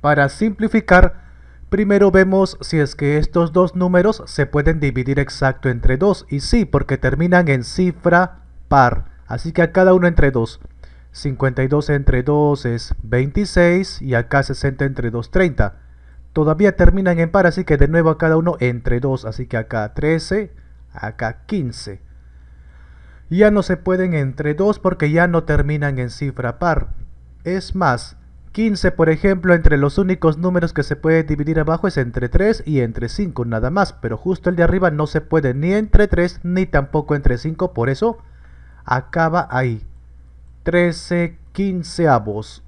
Para simplificar, primero vemos si es que estos dos números se pueden dividir exacto entre 2, y sí, porque terminan en cifra par, así que a cada uno entre 2. 52 entre 2 es 26 y acá 60 entre 2 30. Todavía terminan en par, así que de nuevo a cada uno entre 2, así que acá 13, acá 15. Ya no se pueden entre 2 porque ya no terminan en cifra par. Es más, 15, por ejemplo, entre los únicos números que se puede dividir abajo es entre 3 y entre 5, nada más. Pero justo el de arriba no se puede ni entre 3 ni tampoco entre 5, por eso acaba ahí. 13 quinceavos.